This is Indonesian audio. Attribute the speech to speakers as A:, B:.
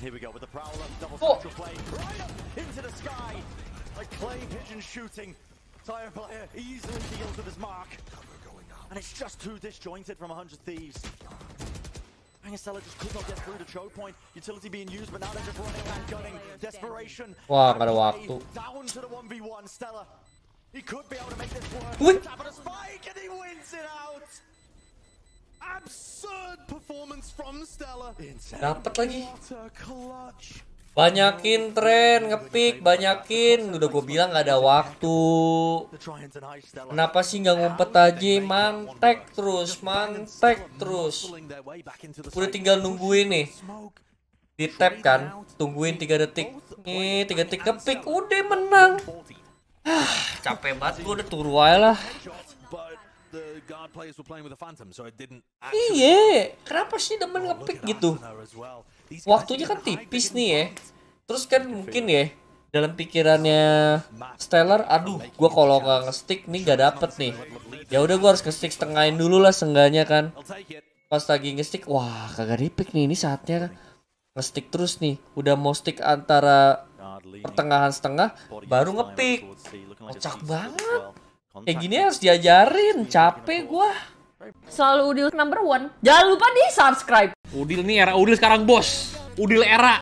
A: Here we go with the prowler, double oh. play, right into the sky. like clay pigeon shooting. Tire player easily deals with his mark. And it's just too disjointed from 100 Thieves. Stella just could not get through the choke point. Utility being used, but now they're just running and gunning. Desperation. Down to the 1v1, Stella. He could be able to make this work. Tap a spike and he wins it out. Absurd
B: Dapat lagi. Banyakin tren, ngepick, banyakin. Udah gue bilang gak ada waktu. Kenapa sih gak ngumpet aja? Mantek terus, mantek terus. Udah tinggal nungguin nih. Di tap kan, tungguin tiga detik. Nih, tiga detik ngepick, udah menang. Ah, capek banget gue udah turu aja lah. Iya, kenapa sih demen oh, ngepick gitu? Waktunya kan tipis nih ya. Terus kan mungkin ya dalam pikirannya Stellar, aduh, gua kalau nggak nge nih nggak dapet nih. Ya udah gua harus nge-stick setengahin dulu lah sengganya kan. Pas lagi nge-stick, wah kagak di-pick nih, ini saatnya nge-stick terus nih. Udah mau stick antara pertengahan setengah, baru ngepick. Kocak banget. Kayak gini harus diajarin, capek gua. Selalu Udil number one. Jangan lupa di subscribe. Udil nih era Udil sekarang bos. Udil era